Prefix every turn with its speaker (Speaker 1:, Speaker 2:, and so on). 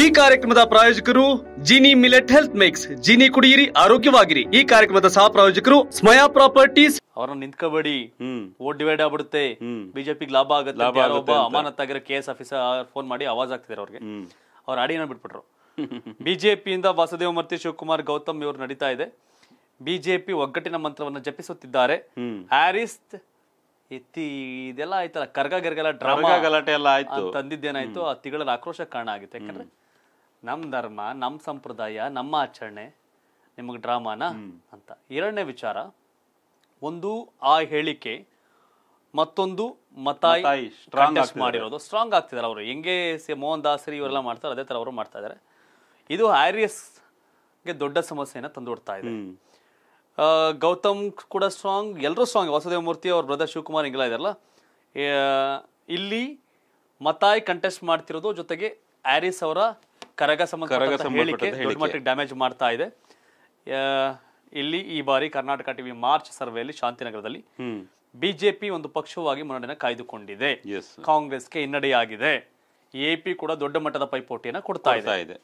Speaker 1: ಈ ಕಾರ್ಯಕ್ರಮದ ಪ್ರಾಯೋಜಕರು Gini millet health mix Gini ಕುಡಿಯಿರಿ ಆರೋಗ್ಯವಾಗಿರಿ ಈ ಕಾರ್ಯಕ್ರಮದ ಸಹ ಪ್ರಾಯೋಜಕರು ಸ್ಮಯಾ ಪ್ರಾಪರ್ಟೀಸ್ ಅವರನ್ನ ನಿಂತ್ಕೋಬೇಡಿ ಓಟ್ ಡಿವೈಡ್ ಆಗ್ಬಿಡುತ್ತೆ ಬಿಜೆಪಿಗೆ ಲಾಭ ಆಗುತ್ತೆ ಅಮಾನತ್ ಆಗಿರೋ ಕೆ ಎಸ್ ಆಫೀಸರ್ ಫೋನ್ ಮಾಡಿ ಅವಾಜ್ ಆಗ್ತಿದ್ದಾರೆ ಅವ್ರಿಗೆ ಅವ್ರ ಅಡಿನ ಬಿಟ್ಬಿಟ್ರು ಬಿಜೆಪಿಯಿಂದ ವಾಸುದೇವ ಮೂರ್ತಿ ಶಿವಕುಮಾರ್ ಗೌತಮ್ ಇವರು ನಡೀತಾ ಇದೆ ಬಿಜೆಪಿ ಒಗ್ಗಟ್ಟಿನ ಮಂತ್ರವನ್ನ ಜಪಿಸುತ್ತಿದ್ದಾರೆ ಹ್ಯಾರಿಸ್ ಎತ್ತಿ ಇದೆಲ್ಲ ಆಯ್ತಲ್ಲ ಕರ್ಗ ಗಿರ್ಗೆಲ್ಲ ಡ್ರಾಮಾ ಗಲಾಟೆ ಎಲ್ಲ ಆಯ್ತು ತಂದಿದ್ದೇನಾಯ್ತು ಆ ತಿಗಳ ಆಕ್ರೋಶ ಕಾರಣ ಆಗುತ್ತೆ ಯಾಕಂದ್ರೆ ನಮ್ಮ ಧರ್ಮ ನಮ್ಮ ಸಂಪ್ರದಾಯ ನಮ್ಮ ಆಚರಣೆ ನಿಮಗೆ ಡ್ರಾಮಾನ ಅಂತ ಎರಡನೇ ವಿಚಾರ ಒಂದು ಆ ಹೇಳಿಕೆ ಮತ್ತೊಂದು ಮತಾಯಿ ಸ್ಟ್ರಾಂಗ್ ಮಾಡಿರೋದು ಸ್ಟ್ರಾಂಗ್ ಆಗ್ತಿದ್ದಾರೆ ಅವರು ಹೆಂಗೆ ಮೋಹನ್ ದಾಸರಿ ಇವರೆಲ್ಲ ಮಾಡ್ತಾರೆ ಅದೇ ಥರ ಅವರು ಮಾಡ್ತಾ ಇದ್ದಾರೆ ಇದು ಹ್ಯಾರಿಯಸ್ಗೆ ದೊಡ್ಡ ಸಮಸ್ಯೆನ ತಂದೊಡ್ತಾ ಇದೆ ಗೌತಮ್ ಕೂಡ ಸ್ಟ್ರಾಂಗ್ ಎಲ್ಲರೂ ಸ್ಟ್ರಾಂಗ್ ವಸುದೇವ ಮೂರ್ತಿ ಅವ್ರ ಬ್ರದರ್ ಶಿವಕುಮಾರ್ ಹಿಂಗೆಲ್ಲ ಇದಾರಲ್ಲ ಇಲ್ಲಿ ಮತಾಯಿ ಕಂಟೆಸ್ಟ್ ಮಾಡ್ತಿರೋದು ಜೊತೆಗೆ ಹ್ಯಾರಿಸ್ ಅವರ ಕರಗ ಸಂಬಂಧ ಮಟ್ಟಿಗೆ ಡ್ಯಾಮೇಜ್ ಮಾಡ್ತಾ ಇದೆ ಇಲ್ಲಿ ಈ ಬಾರಿ ಕರ್ನಾಟಕ ಟಿವಿ ಮಾರ್ಚ್ ಸರ್ವೆಯಲ್ಲಿ ಶಾಂತಿನಗರದಲ್ಲಿ ಬಿಜೆಪಿ ಒಂದು ಪಕ್ಷವಾಗಿ ಮುನ್ನಡೆಯನ್ನು ಕಾಯ್ದುಕೊಂಡಿದೆ ಕಾಂಗ್ರೆಸ್ಗೆ ಹಿನ್ನಡೆಯಾಗಿದೆ ಎಪಿ ಕೂಡ ದೊಡ್ಡ ಮಟ್ಟದ ಪೈಪೋಟಿಯನ್ನು ಕೊಡ್ತಾ ಇದೆ